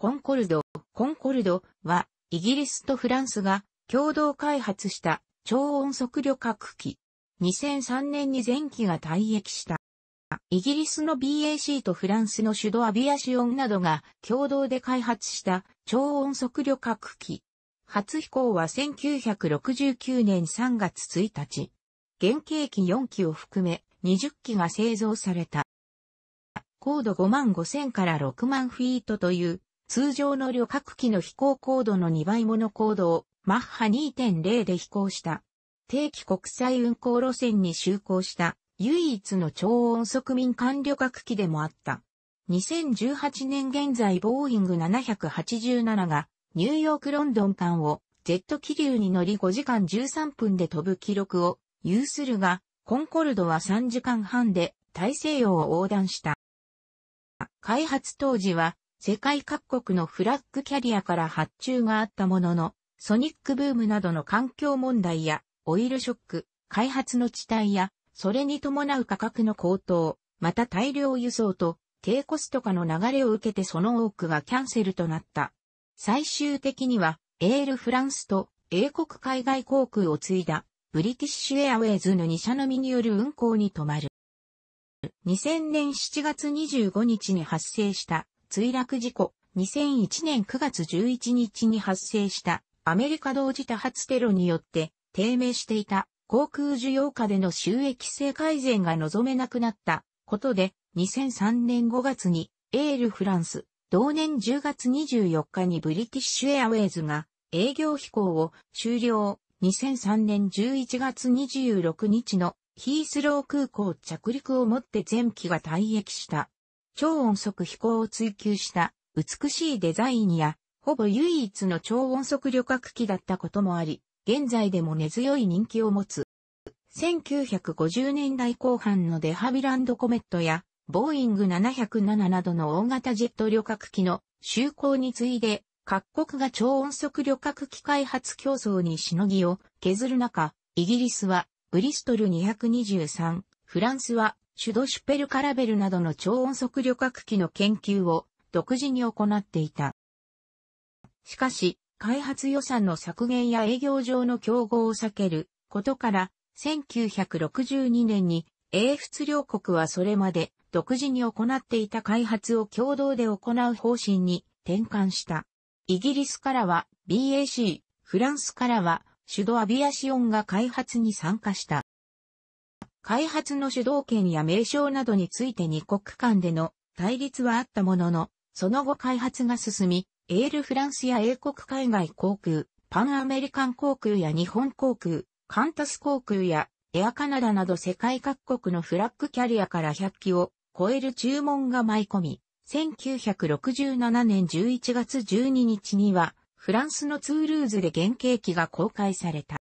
コンコルド。コンコルドは、イギリスとフランスが共同開発した超音速旅客機。2003年に前期が退役した。イギリスの BAC とフランスのシュドアビアシオンなどが共同で開発した超音速旅客機。初飛行は1969年3月1日。原型機4機を含め20機が製造された。高度5万5000から6万フィートという通常の旅客機の飛行高度の2倍もの高度をマッハ2.0で飛行した。定期国際運航路線に就航した唯一の超音速民間旅客機でもあった。2018年現在ボーイング787がニューヨークロンドン間をジェット気流に乗り5時間13分で飛ぶ記録を有するが、コンコルドは3時間半で大西洋を横断した。開発当時は世界各国のフラッグキャリアから発注があったものの、ソニックブームなどの環境問題や、オイルショック、開発の遅滞や、それに伴う価格の高騰、また大量輸送と、低コスト化の流れを受けてその多くがキャンセルとなった。最終的には、エールフランスと英国海外航空を継いだ、ブリティッシュエアウェイズの2社のみによる運航に止まる。2000年7月25日に発生した墜落事故、2001年9月11日に発生したアメリカ同時多発テロによって低迷していた航空需要下での収益性改善が望めなくなったことで2003年5月にエールフランス、同年10月24日にブリティッシュエアウェイズが営業飛行を終了。2003年11月26日のヒースロー空港着陸をもって全機が退役した。超音速飛行を追求した美しいデザインや、ほぼ唯一の超音速旅客機だったこともあり、現在でも根強い人気を持つ。1950年代後半のデハビランドコメットや、ボーイング707などの大型ジェット旅客機の就航に次いで、各国が超音速旅客機開発競争にしのぎを削る中、イギリスはブリストル223、フランスはシュドシュペルカラベルなどの超音速旅客機の研究を独自に行っていた。しかし、開発予算の削減や営業上の競合を避けることから、1962年に英仏両国はそれまで独自に行っていた開発を共同で行う方針に転換した。イギリスからは BAC、フランスからはシュドアビアシオンが開発に参加した。開発の主導権や名称などについて2国間での対立はあったものの、その後開発が進み、エールフランスや英国海外航空、パンアメリカン航空や日本航空、カンタス航空やエアカナダなど世界各国のフラッグキャリアから100機を超える注文が舞い込み、1967年11月12日にはフランスのツールーズで原型機が公開された。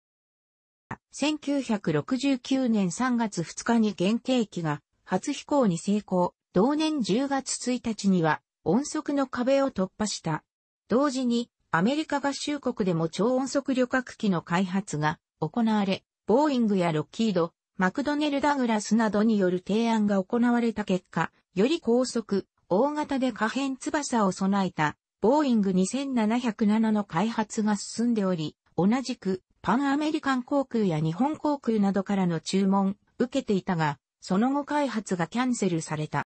1969年3月2日に原型機が初飛行に成功、同年10月1日には音速の壁を突破した。同時にアメリカ合衆国でも超音速旅客機の開発が行われ、ボーイングやロッキード、マクドネル・ダグラスなどによる提案が行われた結果、より高速、大型で可変翼を備えた、ボーイング2707の開発が進んでおり、同じくパンアメリカン航空や日本航空などからの注文、受けていたが、その後開発がキャンセルされた。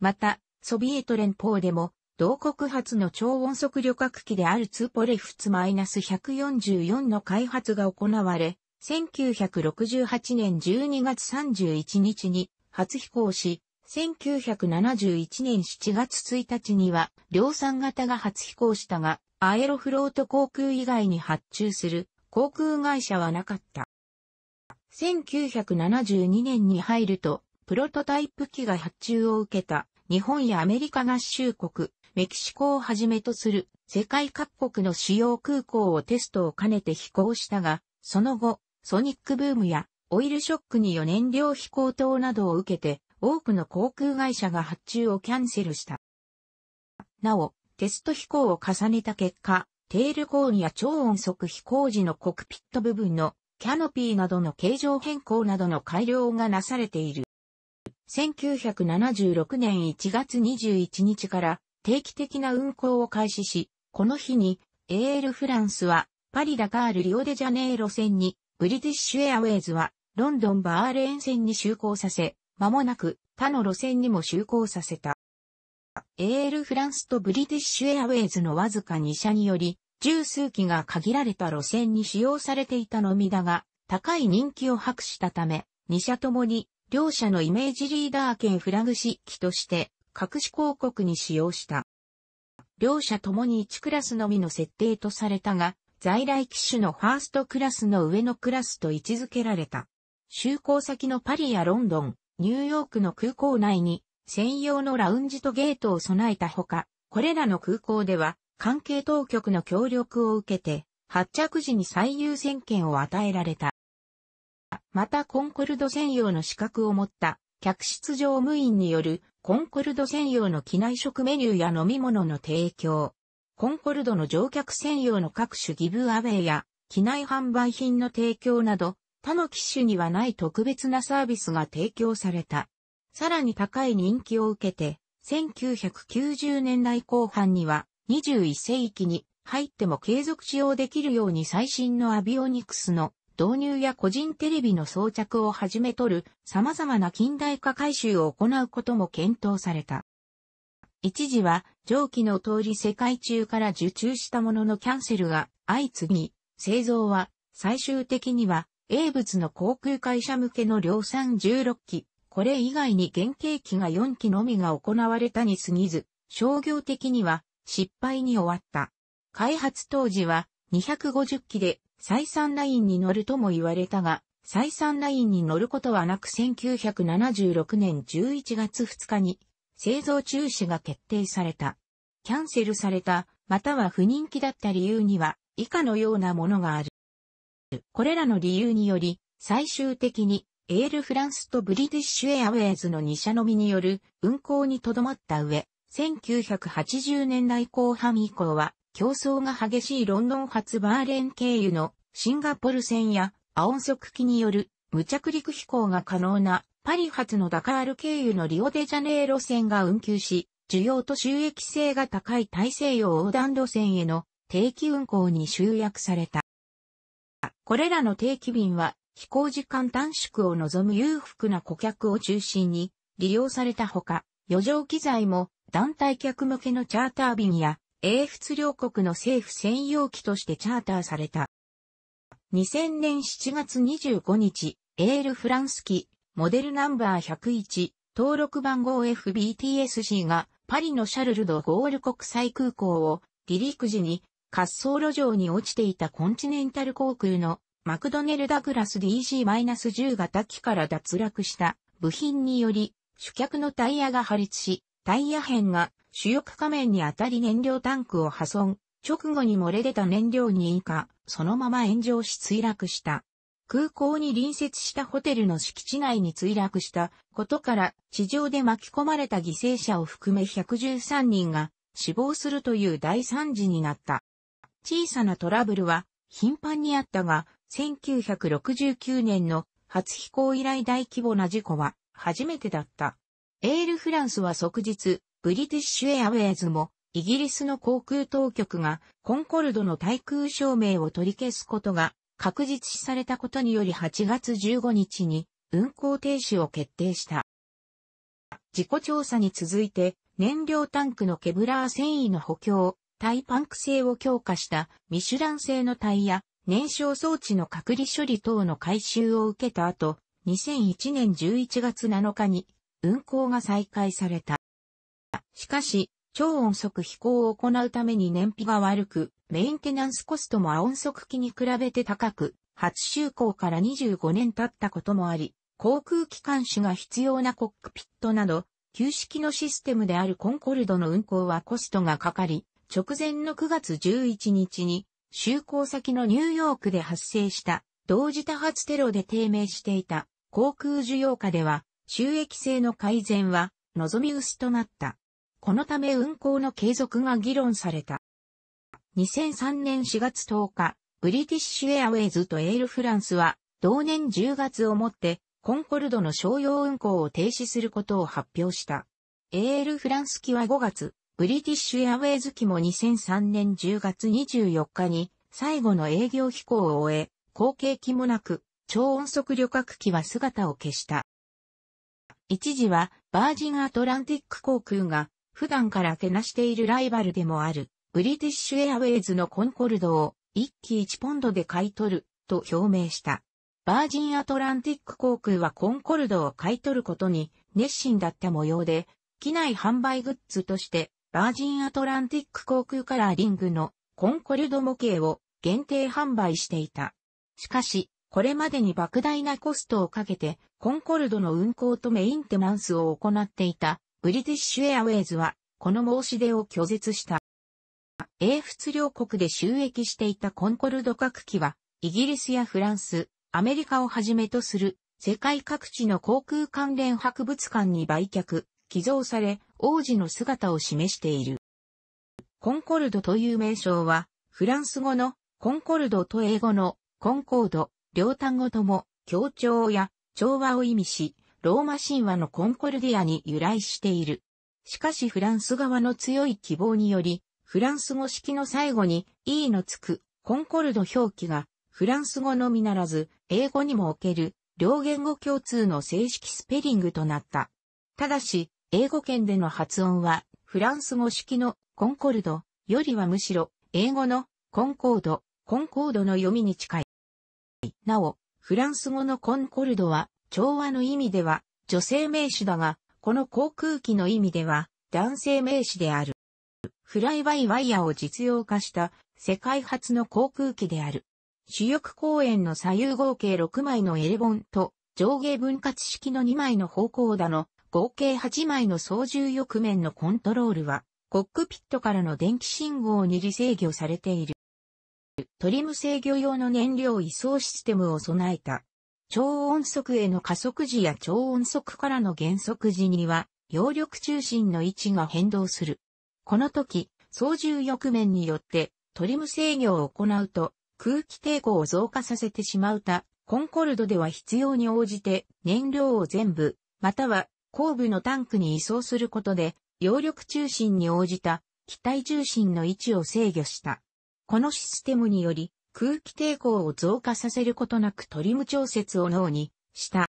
また、ソビエト連邦でも、同国発の超音速旅客機であるツーポレフツ -144 の開発が行われ、1968年12月31日に初飛行し、1971年7月1日には量産型が初飛行したが、アエロフロート航空以外に発注する航空会社はなかった。1972年に入ると、プロトタイプ機が発注を受けた日本やアメリカ合衆国、メキシコをはじめとする世界各国の主要空港をテストを兼ねて飛行したが、その後、ソニックブームやオイルショックによ燃料飛行等などを受けて、多くの航空会社が発注をキャンセルした。なお、テスト飛行を重ねた結果、テールコーンや超音速飛行時のコクピット部分のキャノピーなどの形状変更などの改良がなされている。1976年1月21日から定期的な運行を開始し、この日に AL フランスはパリダカールリオデジャネイロ線に、ブリティッシュエアウェイズはロンドンバーレーン線に就航させ、間もなく他の路線にも就航させた。エールフランスとブリティッシュエアウェイズのわずか2社により、十数機が限られた路線に使用されていたのみだが、高い人気を博したため、2社ともに、両社のイメージリーダー兼フラグシッとして、各種広告に使用した。両社ともに1クラスのみの設定とされたが、在来機種のファーストクラスの上のクラスと位置づけられた。就航先のパリやロンドン、ニューヨークの空港内に専用のラウンジとゲートを備えたほか、これらの空港では関係当局の協力を受けて、発着時に最優先権を与えられた。またコンコルド専用の資格を持った客室乗務員によるコンコルド専用の機内食メニューや飲み物の提供、コンコルドの乗客専用の各種ギブアウェイや機内販売品の提供など他の機種にはない特別なサービスが提供された。さらに高い人気を受けて、1990年代後半には21世紀に入っても継続使用できるように最新のアビオニクスの導入や個人テレビの装着をはじめ取る様々な近代化改修を行うことも検討された。一時は上記の通り世界中から受注したもののキャンセルが相次ぎ、製造は最終的には英物の航空会社向けの量産16機、これ以外に原型機が4機のみが行われたに過ぎず、商業的には失敗に終わった。開発当時は250機で採算ラインに乗るとも言われたが、採算ラインに乗ることはなく1976年11月2日に製造中止が決定された。キャンセルされた、または不人気だった理由には以下のようなものがある。これらの理由により、最終的にエールフランスとブリティッシュエアウェイズの2社のみによる運行にとどまった上、1980年代後半以降は競争が激しいロンドン発バーレン経由のシンガポル線やアオン速機による無着陸飛行が可能なパリ発のダカール経由のリオデジャネイロ線が運休し、需要と収益性が高い大西洋横断路線への定期運行に集約された。これらの定期便は飛行時間短縮を望む裕福な顧客を中心に利用されたほか、余剰機材も団体客向けのチャーター便や英仏両国の政府専用機としてチャーターされた。2000年7月25日、エールフランス機、モデルナンバー101、登録番号 FBTSC がパリのシャルル・ド・ゴール国際空港を離陸時に滑走路上に落ちていたコンチネンタル航空のマクドネル・ダグラス DG-10 型機から脱落した部品により、主脚のタイヤが破裂し、タイヤ片が主翼仮面に当たり燃料タンクを破損、直後に漏れ出た燃料に以下、そのまま炎上し墜落した。空港に隣接したホテルの敷地内に墜落したことから地上で巻き込まれた犠牲者を含め113人が死亡するという大惨事になった。小さなトラブルは頻繁にあったが、1969年の初飛行以来大規模な事故は初めてだった。エールフランスは即日、ブリティッシュエアウェイズも、イギリスの航空当局がコンコルドの対空証明を取り消すことが確実視されたことにより8月15日に運航停止を決定した。事故調査に続いて燃料タンクのケブラー繊維の補強、タイパンク製を強化したミシュラン製のタイヤ、燃焼装置の隔離処理等の改修を受けた後、2001年11月7日に運行が再開された。しかし、超音速飛行を行うために燃費が悪く、メンテナンスコストも音速機に比べて高く、初就航から25年経ったこともあり、航空機関種が必要なコックピットなど、旧式のシステムであるコンコルドの運航はコストがかかり、直前の9月11日に就航先のニューヨークで発生した同時多発テロで低迷していた航空需要下では収益性の改善は望み薄となった。このため運航の継続が議論された。2003年4月10日、ブリティッシュエアウェイズとエールフランスは同年10月をもってコンコルドの商用運航を停止することを発表した。エールフランス機は5月、ブリティッシュエアウェイズ機も2003年10月24日に最後の営業飛行を終え、後継機もなく、超音速旅客機は姿を消した。一時はバージンアトランティック航空が普段からけなしているライバルでもあるブリティッシュエアウェイズのコンコルドを1機1ポンドで買い取ると表明した。バージンアトランティック航空はコンコルドを買い取ることに熱心だった模様で、機内販売グッズとしてバージンアトランティック航空カラーリングのコンコルド模型を限定販売していた。しかし、これまでに莫大なコストをかけて、コンコルドの運行とメインテナンスを行っていた、ブリティッシュエアウェイズは、この申し出を拒絶した。英仏両国で収益していたコンコルド各機は、イギリスやフランス、アメリカをはじめとする、世界各地の航空関連博物館に売却、寄贈され、王子の姿を示している。コンコルドという名称は、フランス語のコンコルドと英語のコンコード、両単語とも協調や調和を意味し、ローマ神話のコンコルディアに由来している。しかしフランス側の強い希望により、フランス語式の最後に E のつくコンコルド表記がフランス語のみならず英語にもおける両言語共通の正式スペリングとなった。ただし、英語圏での発音は、フランス語式のコンコルドよりはむしろ、英語のコンコード、コンコードの読みに近い。なお、フランス語のコンコルドは、調和の意味では、女性名詞だが、この航空機の意味では、男性名詞である。フライバイワイヤーを実用化した世界初の航空機である。主翼公園の左右合計6枚のエレボンと上下分割式の2枚の方向だの合計8枚の操縦翼面のコントロールは、コックピットからの電気信号に理制御されている。トリム制御用の燃料移送システムを備えた。超音速への加速時や超音速からの減速時には、揚力中心の位置が変動する。この時、操縦翼面によってトリム制御を行うと空気抵抗を増加させてしまうた、コンコルドでは必要に応じて燃料を全部、または後部のタンクに移送することで、揚力中心に応じた機体重心の位置を制御した。このシステムにより、空気抵抗を増加させることなくトリム調節を脳にした。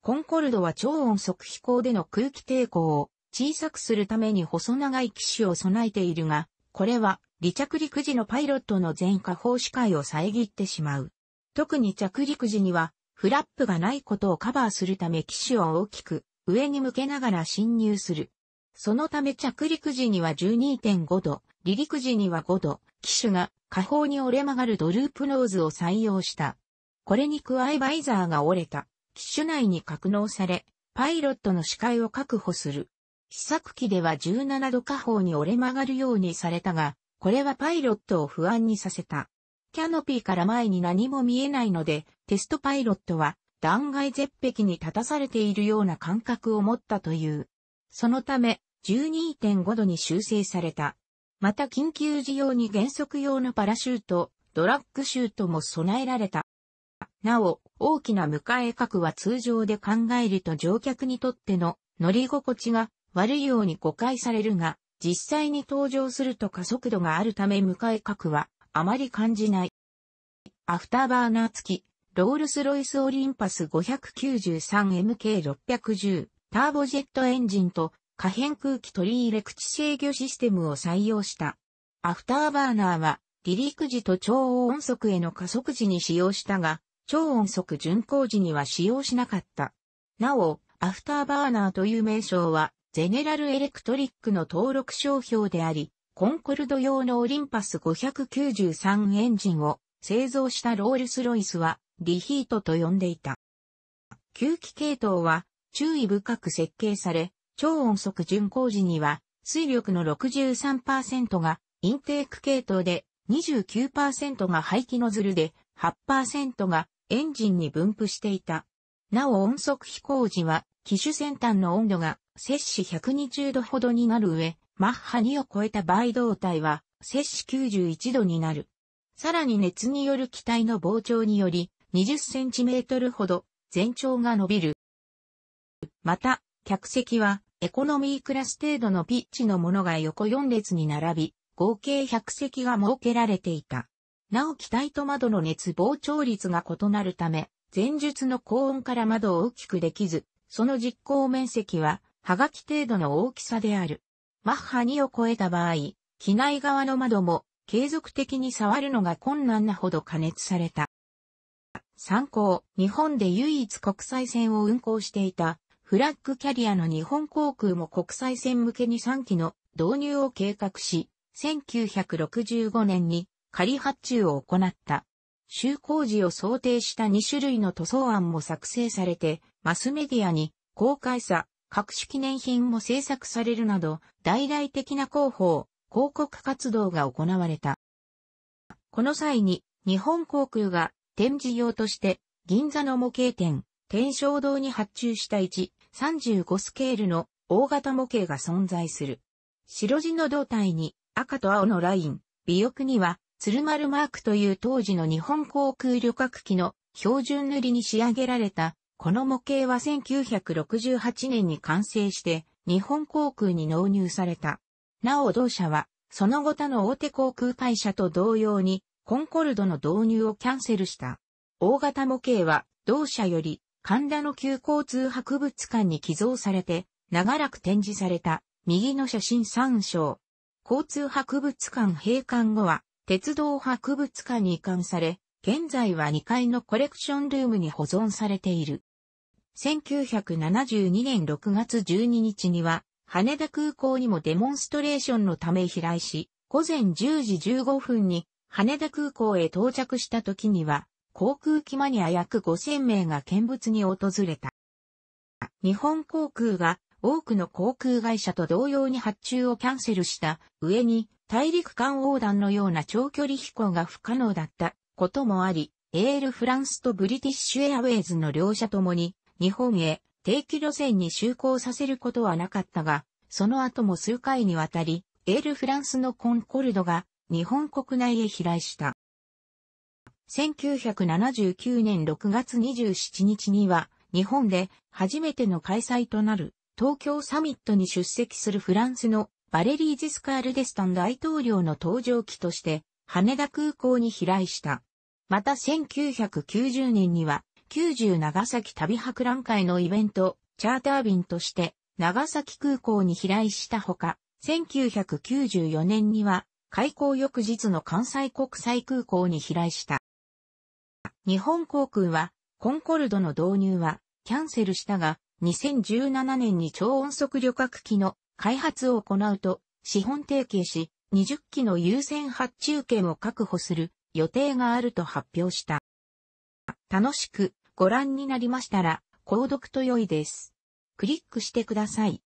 コンコルドは超音速飛行での空気抵抗を小さくするために細長い機種を備えているが、これは離着陸時のパイロットの全下方視界を遮ってしまう。特に着陸時にはフラップがないことをカバーするため機種を大きく上に向けながら侵入する。そのため着陸時には12.5度、離陸時には5度、機種が下方に折れ曲がるドループノーズを採用した。これに加えバイザーが折れた、機種内に格納され、パイロットの視界を確保する。試作機では17度下方に折れ曲がるようにされたが、これはパイロットを不安にさせた。キャノピーから前に何も見えないので、テストパイロットは断崖絶壁に立たされているような感覚を持ったという。そのため、12.5度に修正された。また緊急時用に原則用のパラシュート、ドラッグシュートも備えられた。なお、大きな迎え角は通常で考えると乗客にとっての乗り心地が悪いように誤解されるが、実際に登場すると加速度があるため迎え角はあまり感じない。アフターバーナー付き、ロールスロイスオリンパス 593MK610 ターボジェットエンジンと可変空気取り入れ口制御システムを採用した。アフターバーナーは離陸時と超音速への加速時に使用したが、超音速巡航時には使用しなかった。なお、アフターバーナーという名称は、ゼネラルエレクトリックの登録商標であり、コンコルド用のオリンパス593エンジンを製造したロールスロイスは、リヒートと呼んでいた。吸気系統は注意深く設計され、超音速巡航時には水力の63%がインテーク系統で29%が排気ノズルで8%がエンジンに分布していた。なお音速飛行時は機種先端の温度が摂氏120度ほどになる上、マッハ2を超えた場合動体は摂氏91度になる。さらに熱による機体の膨張により20センチメートルほど全長が伸びる。また、客席はエコノミークラス程度のピッチのものが横4列に並び、合計100席が設けられていた。なお機体と窓の熱膨張率が異なるため、前述の高温から窓を大きくできず、その実行面積は、はがき程度の大きさである。マッハ2を超えた場合、機内側の窓も継続的に触るのが困難なほど加熱された。参考、日本で唯一国際線を運航していたフラッグキャリアの日本航空も国際線向けに3機の導入を計画し、1965年に仮発注を行った。就航時を想定した2種類の塗装案も作成されて、マスメディアに公開さ、各種記念品も制作されるなど、大々的な広報、広告活動が行われた。この際に、日本航空が展示用として、銀座の模型店、天正堂に発注した1、35スケールの大型模型が存在する。白地の胴体に赤と青のライン、尾翼には鶴丸マークという当時の日本航空旅客機の標準塗りに仕上げられた。この模型は1968年に完成して日本航空に納入された。なお同社はその後他の大手航空会社と同様にコンコルドの導入をキャンセルした。大型模型は同社より神田の旧交通博物館に寄贈されて長らく展示された右の写真参照。交通博物館閉館後は鉄道博物館に移管され、現在は2階のコレクションルームに保存されている。1972年6月12日には、羽田空港にもデモンストレーションのため飛来し、午前10時15分に羽田空港へ到着した時には、航空機マニア約5000名が見物に訪れた。日本航空が多くの航空会社と同様に発注をキャンセルした上に大陸間横断のような長距離飛行が不可能だったこともあり、エールフランスとブリティッシュエアウェイズの両社ともに日本へ定期路線に就航させることはなかったが、その後も数回にわたり、エールフランスのコンコルドが日本国内へ飛来した。1979年6月27日には、日本で初めての開催となる東京サミットに出席するフランスのバレリー・ジスカール・デスタン大統領の搭乗機として羽田空港に飛来した。また1990年には90長崎旅博覧会のイベントチャーター便として長崎空港に飛来したほか、1994年には開港翌日の関西国際空港に飛来した。日本航空は、コンコルドの導入は、キャンセルしたが、2017年に超音速旅客機の開発を行うと、資本提携し、20機の優先発注権を確保する予定があると発表した。楽しくご覧になりましたら、購読と良いです。クリックしてください。